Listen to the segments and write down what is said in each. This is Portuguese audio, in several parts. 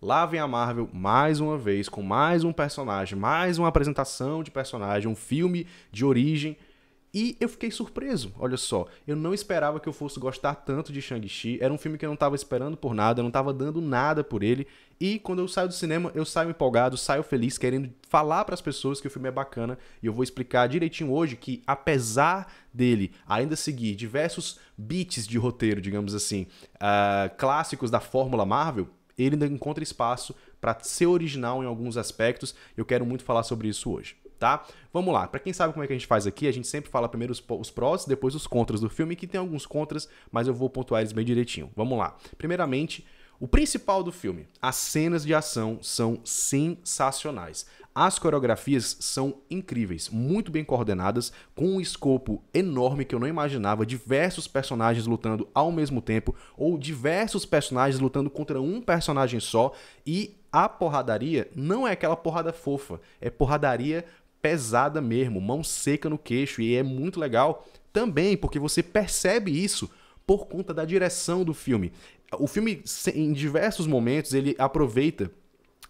Lá vem a Marvel mais uma vez com mais um personagem, mais uma apresentação de personagem, um filme de origem. E eu fiquei surpreso, olha só. Eu não esperava que eu fosse gostar tanto de Shang-Chi. Era um filme que eu não estava esperando por nada, eu não estava dando nada por ele. E quando eu saio do cinema, eu saio empolgado, saio feliz, querendo falar para as pessoas que o filme é bacana. E eu vou explicar direitinho hoje que, apesar dele ainda seguir diversos beats de roteiro, digamos assim, uh, clássicos da Fórmula Marvel, ele ainda encontra espaço para ser original em alguns aspectos. Eu quero muito falar sobre isso hoje. Tá? Vamos lá, para quem sabe como é que a gente faz aqui, a gente sempre fala primeiro os, os prós, depois os contras do filme, que tem alguns contras, mas eu vou pontuar eles bem direitinho. Vamos lá. Primeiramente, o principal do filme, as cenas de ação são sensacionais. As coreografias são incríveis, muito bem coordenadas, com um escopo enorme que eu não imaginava, diversos personagens lutando ao mesmo tempo ou diversos personagens lutando contra um personagem só e a porradaria não é aquela porrada fofa, é porradaria pesada mesmo, mão seca no queixo e é muito legal também porque você percebe isso por conta da direção do filme. O filme em diversos momentos ele aproveita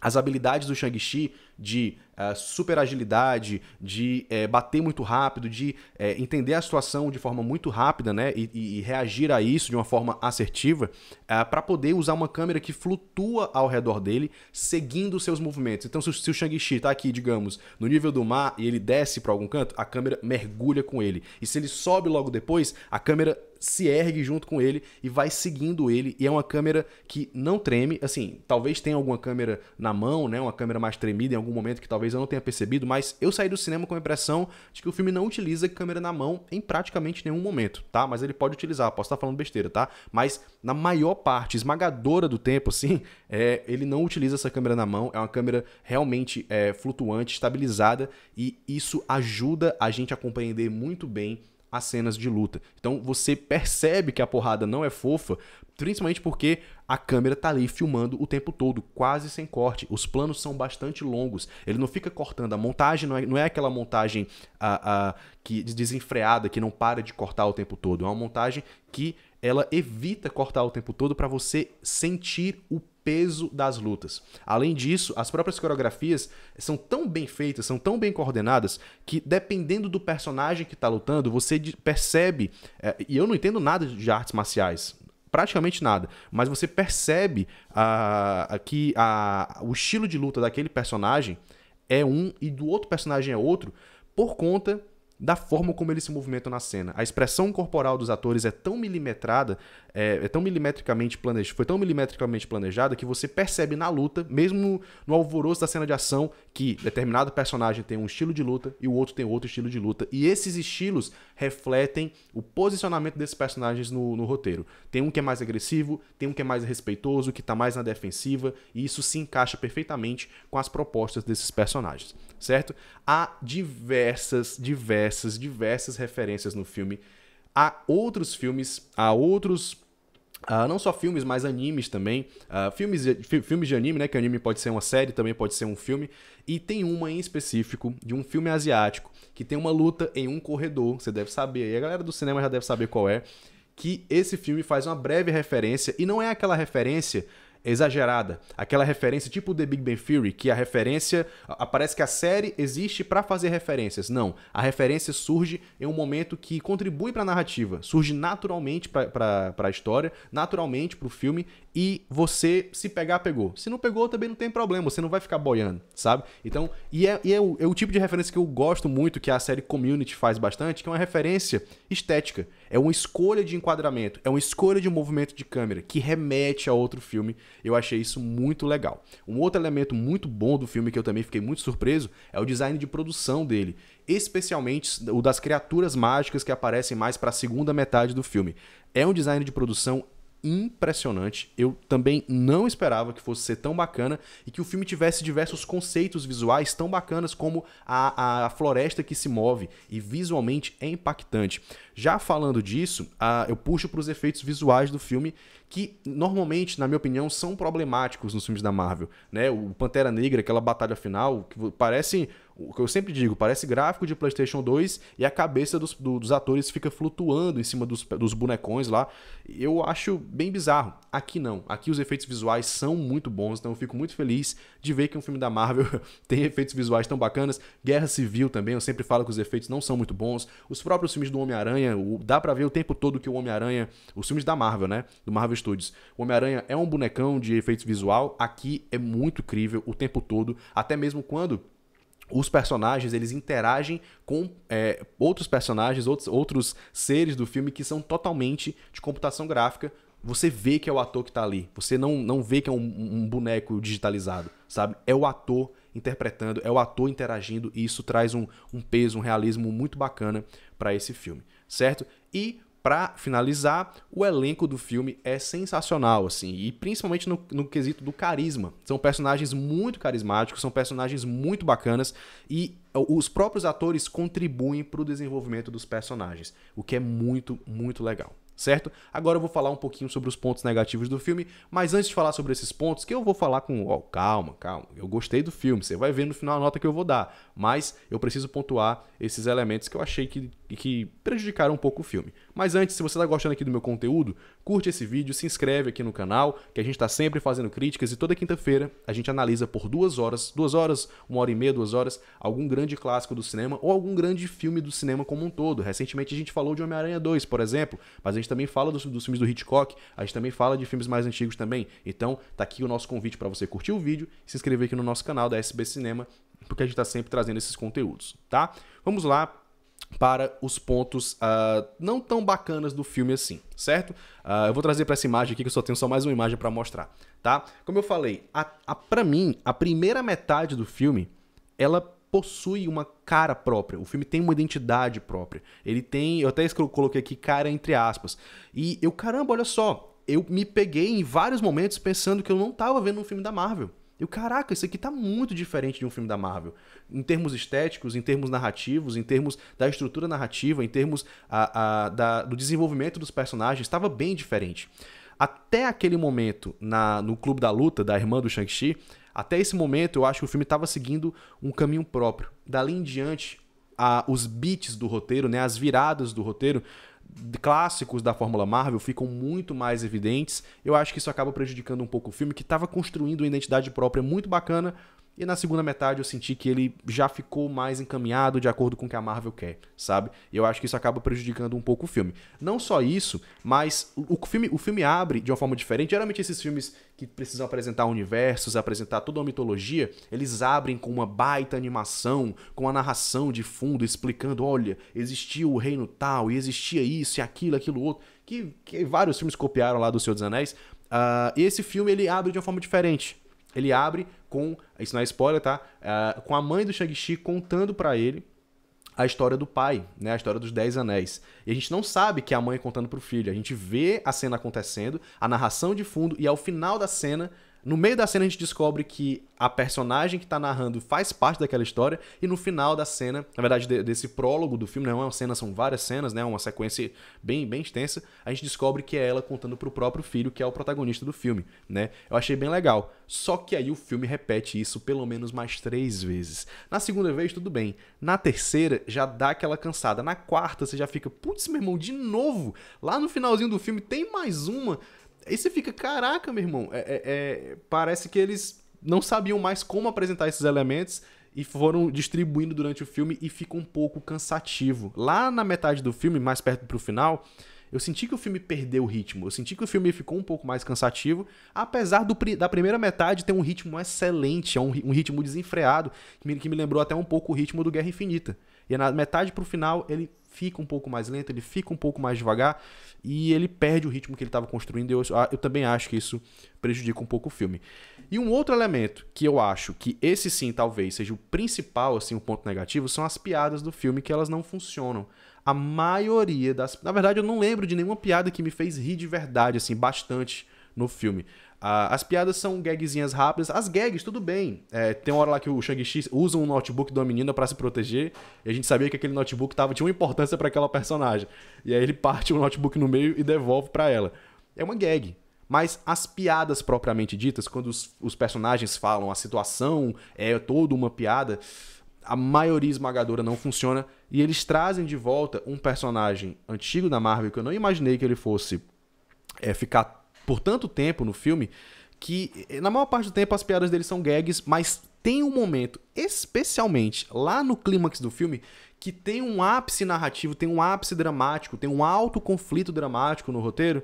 as habilidades do Shang-Chi de uh, eh, super agilidade, de eh, bater muito rápido, de eh, entender a situação de forma muito rápida, né? E, e reagir a isso de uma forma assertiva, uh, para poder usar uma câmera que flutua ao redor dele, seguindo seus movimentos. Então, se, se o Shang-Chi está aqui, digamos, no nível do mar e ele desce para algum canto, a câmera mergulha com ele. E se ele sobe logo depois, a câmera se ergue junto com ele e vai seguindo ele. E é uma câmera que não treme. Assim, talvez tenha alguma câmera na mão, né? Uma câmera mais tremida em algum momento que talvez eu não tenha percebido, mas eu saí do cinema com a impressão de que o filme não utiliza câmera na mão em praticamente nenhum momento, tá? Mas ele pode utilizar, posso estar falando besteira, tá? Mas na maior parte, esmagadora do tempo, assim, é, ele não utiliza essa câmera na mão. É uma câmera realmente é, flutuante, estabilizada, e isso ajuda a gente a compreender muito bem as cenas de luta. Então você percebe que a porrada não é fofa, principalmente porque a câmera tá ali filmando o tempo todo, quase sem corte. Os planos são bastante longos. Ele não fica cortando a montagem, não é, não é aquela montagem a ah, a ah, que desenfreada que não para de cortar o tempo todo. É uma montagem que ela evita cortar o tempo todo para você sentir o peso das lutas. Além disso, as próprias coreografias são tão bem feitas, são tão bem coordenadas, que dependendo do personagem que está lutando, você percebe. É, e eu não entendo nada de artes marciais. Praticamente nada, mas você percebe uh, que uh, o estilo de luta daquele personagem é um e do outro personagem é outro, por conta da forma como eles se movimenta na cena. A expressão corporal dos atores é tão milimetrada é, é tão milimetricamente planejado, foi tão milimetricamente planejada que você percebe na luta, mesmo no, alvoroço da cena de ação, que determinado personagem tem um estilo de luta e o outro tem outro estilo de luta. E esses estilos refletem o posicionamento desses personagens no, no roteiro. Tem um que é mais agressivo, tem um que é mais respeitoso, que está mais na defensiva, e isso se encaixa perfeitamente com as propostas desses personagens, certo? Há diversas, diversas, diversas referências no filme há outros filmes, há outros Uh, não só filmes, mas animes também. Uh, filmes, fi, filmes de anime, né? Que anime pode ser uma série, também pode ser um filme. E tem uma em específico, de um filme asiático, que tem uma luta em um corredor. Você deve saber, e a galera do cinema já deve saber qual é. Que esse filme faz uma breve referência, e não é aquela referência exagerada. Aquela referência tipo The Big Bang Theory, que a referência. Parece que a série existe para fazer referências. Não. A referência surge em um momento que contribui para a narrativa, surge naturalmente para a história, naturalmente para o filme, e você, se pegar, pegou. Se não pegou, também não tem problema, você não vai ficar boiando, sabe? Então, e é, e é, o, é o tipo de referência que eu gosto muito, que a série Community faz bastante, que é uma referência estética. É uma escolha de enquadramento, é uma escolha de um movimento de câmera que remete a outro filme eu achei isso muito legal. Um outro elemento muito bom do filme que eu também fiquei muito surpreso é o design de produção dele, especialmente o das criaturas mágicas que aparecem mais para a segunda metade do filme. É um design de produção impressionante. Eu também não esperava que fosse ser tão bacana e que o filme tivesse diversos conceitos visuais tão bacanas como a, a floresta que se move e visualmente é impactante. Já falando disso, uh, eu puxo para os efeitos visuais do filme, que normalmente, na minha opinião, são problemáticos nos filmes da Marvel. Né? O Pantera Negra, aquela batalha final, que parece o que eu sempre digo, parece gráfico de PlayStation 2 e a cabeça dos, do, dos atores fica flutuando em cima dos, dos bonecões lá. Eu acho bem bizarro. Aqui não. Aqui os efeitos visuais são muito bons, então eu fico muito feliz de ver que um filme da Marvel tem efeitos visuais tão bacanas. Guerra Civil também, eu sempre falo que os efeitos não são muito bons. Os próprios filmes do Homem-Aranha Homem-Aranha, dá para ver o tempo todo que o Homem-Aranha, os filmes da Marvel, né? Do Marvel Studios. O Homem-Aranha é um bonecão de efeito visual, aqui é muito crível o tempo todo, até mesmo quando os personagens eles interagem com é, outros personagens, outros, outros seres do filme que são totalmente de computação gráfica. Você vê que é o ator que está ali. Você não, não vê que é um, um boneco digitalizado, sabe? É o ator interpretando, é o ator interagindo e isso traz um, um peso, um realismo muito bacana para esse filme, certo? E para finalizar, o elenco do filme é sensacional, assim, e principalmente no, no, quesito do carisma. São personagens muito carismáticos, são personagens muito bacanas e os próprios atores contribuem para o desenvolvimento dos personagens, o que é muito, muito legal certo? Agora eu vou falar um pouquinho sobre os pontos negativos do filme, mas antes de falar sobre esses pontos, que eu vou falar com, ó, oh, calma, calma, eu gostei do filme, você vai ver no final a nota que eu vou dar, mas eu preciso pontuar esses elementos que eu achei que e que prejudicaram um pouco o filme. Mas antes, se você está gostando aqui do meu conteúdo, curte esse vídeo, se inscreve aqui no canal, que a gente está sempre fazendo críticas e toda quinta-feira a gente analisa por duas horas, duas horas, uma hora e meia, duas horas, algum grande clássico do cinema ou algum grande filme do cinema como um todo. Recentemente a gente falou de Homem-Aranha 2, por exemplo, mas a gente também fala dos, dos, filmes do Hitchcock, a gente também fala de filmes mais antigos também. Então, tá aqui o nosso convite para você curtir o vídeo e se inscrever aqui no nosso canal da SB Cinema, porque a gente está sempre trazendo esses conteúdos, tá? Vamos lá para os pontos uh, não tão bacanas do filme assim, certo? Uh, eu vou trazer para essa imagem aqui que eu só tenho só mais uma imagem para mostrar, tá? Como eu falei, a, a para mim a primeira metade do filme ela possui uma cara própria. O filme tem uma identidade própria. Ele tem, eu até coloquei aqui cara entre aspas. E eu caramba, olha só, eu me peguei em vários momentos pensando que eu não estava vendo um filme da Marvel. Eu, caraca, isso aqui tá muito diferente de um filme da Marvel. Em termos estéticos, em termos narrativos, em termos da estrutura narrativa, em termos a, a, da, do desenvolvimento dos personagens, estava bem diferente. Até aquele momento, na, no Clube da Luta, da irmã do Shang-Chi, até esse momento eu acho que o filme estava seguindo um caminho próprio. Dali em diante, a, os beats do roteiro, né, as viradas do roteiro, clássicos da Fórmula Marvel ficam muito mais evidentes. Eu acho que isso acaba prejudicando um pouco o filme, que estava construindo uma identidade própria muito bacana, e na segunda metade eu senti que ele já ficou mais encaminhado de acordo com o que a Marvel quer, sabe? E eu acho que isso acaba prejudicando um pouco o filme. Não só isso, mas o filme, o filme abre de uma forma diferente. Geralmente esses filmes que precisam apresentar universos, apresentar toda uma mitologia, eles abrem com uma baita animação, com a narração de fundo explicando, olha, existia o reino tal e existia isso e aquilo, aquilo outro, que, que vários filmes copiaram lá do Senhor dos Anéis. Uh, esse filme ele abre de uma forma diferente. Ele abre com. Isso não é spoiler, tá? Uh, com a mãe do Shang-Chi contando para ele a história do pai, né? A história dos Dez Anéis. E a gente não sabe que é a mãe contando pro filho. A gente vê a cena acontecendo, a narração de fundo, e ao final da cena no meio da cena a gente descobre que a personagem que tá narrando faz parte daquela história e no final da cena, na verdade de, desse prólogo do filme, não é uma cena, são várias cenas, né, uma sequência bem bem extensa, a gente descobre que é ela contando pro próprio filho, que é o protagonista do filme, né? Eu achei bem legal. Só que aí o filme repete isso pelo menos mais três vezes. Na segunda vez tudo bem, na terceira já dá aquela cansada, na quarta você já fica, putz, meu irmão, de novo. Lá no finalzinho do filme tem mais uma Aí você fica, caraca, meu irmão, é, é, é, parece que eles não sabiam mais como apresentar esses elementos e foram distribuindo durante o filme e fica um pouco cansativo. Lá na metade do filme, mais perto pro final, eu senti que o filme perdeu o ritmo. Eu senti que o filme ficou um pouco mais cansativo, apesar do, da primeira metade ter um ritmo excelente, é um, um ritmo desenfreado, que me, que me lembrou até um pouco o ritmo do Guerra Infinita. E na metade pro final ele fica um pouco mais lento, ele fica um pouco mais devagar e ele perde o ritmo que ele estava construindo. Eu, ah, eu também acho que isso prejudica um pouco o filme. E um outro elemento que eu acho que esse sim talvez seja o principal assim o um ponto negativo são as piadas do filme que elas não funcionam. A maioria das, na verdade eu não lembro de nenhuma piada que me fez rir de verdade assim bastante no filme. Ah, as piadas são gagzinhas rápidas. As gags, tudo bem. É, tem uma hora lá que o Shang-Chi usa um notebook da menina para se proteger. E a gente sabia que aquele notebook tava, tinha uma importância para aquela personagem. E aí ele parte o notebook no meio e devolve para ela. É uma gag. Mas as piadas propriamente ditas, quando os, os personagens falam, a situação é toda uma piada, a maioria esmagadora não funciona. E eles trazem de volta um personagem antigo da Marvel que eu não imaginei que ele fosse é, ficar por tanto tempo no filme que, eh, na maior parte do tempo, as piadas dele são gags, mas tem um momento, especialmente lá no clímax do filme, que tem um ápice narrativo, tem um ápice dramático, tem um alto conflito dramático no roteiro,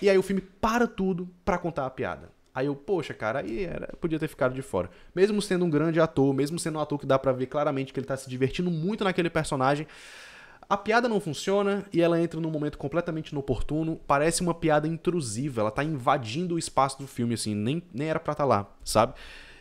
e aí o filme para tudo para contar a piada. Aí eu, poxa, cara, aí era, podia ter ficado de fora. Mesmo sendo um grande ator, mesmo sendo um ator que dá para ver claramente que ele tá se divertindo muito naquele personagem, a piada não funciona e ela entra num momento completamente inoportuno. Parece uma piada intrusiva, ela tá invadindo o espaço do filme, assim, nem, nem era pra estar tá lá, sabe?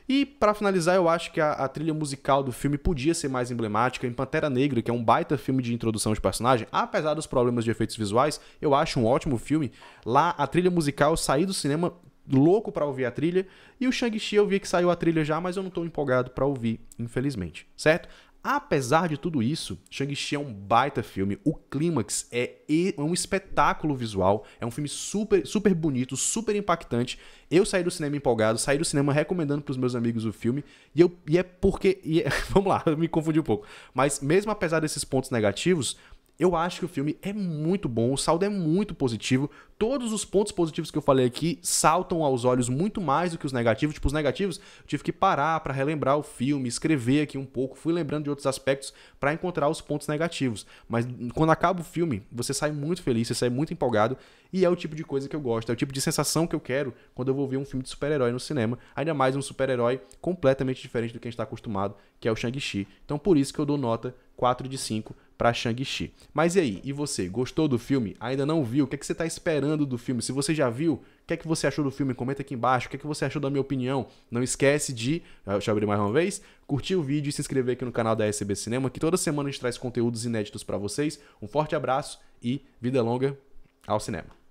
E para finalizar, eu acho que a, a, trilha musical do filme podia ser mais emblemática. Em Pantera Negra, que é um baita filme de introdução de personagem, apesar dos problemas de efeitos visuais, eu acho um ótimo filme. Lá, a trilha musical, eu saí do cinema louco para ouvir a trilha. E o Shang-Chi eu vi que saiu a trilha já, mas eu não tô empolgado para ouvir, infelizmente, certo? Apesar de tudo isso, Shang-Chi é um baita filme. O clímax é, é um espetáculo visual. É um filme super, super bonito, super impactante. Eu saí do cinema empolgado, saí do cinema recomendando para os meus amigos o filme. E, eu, e é porque. E é, vamos lá, eu me confundi um pouco. Mas mesmo apesar desses pontos negativos, eu acho que o filme é muito bom, o saldo é muito positivo. Todos os pontos positivos que eu falei aqui saltam aos olhos muito mais do que os negativos. Tipo, os negativos, eu tive que parar para relembrar o filme, escrever aqui um pouco, fui lembrando de outros aspectos para encontrar os pontos negativos. Mas quando acaba o filme, você sai muito feliz, você sai muito empolgado e é o tipo de coisa que eu gosto, é o tipo de sensação que eu quero quando eu vou ver um filme de super-herói no cinema, ainda mais um super-herói completamente diferente do que a gente está acostumado, que é o Shang-Chi. Então, por isso que eu dou nota 4 de 5 para Shang-Chi. Mas e aí? E você? Gostou do filme? Ainda não viu? O que, é que você está esperando do filme? Se você já viu, o que é que você achou do filme? Comenta aqui embaixo. O que é que você achou da minha opinião? Não esquece de, eh, deixa eu abrir mais uma vez, curtir o vídeo e se inscrever aqui no canal da SB Cinema, que toda semana a gente traz conteúdos inéditos para vocês. Um forte abraço e vida longa ao cinema.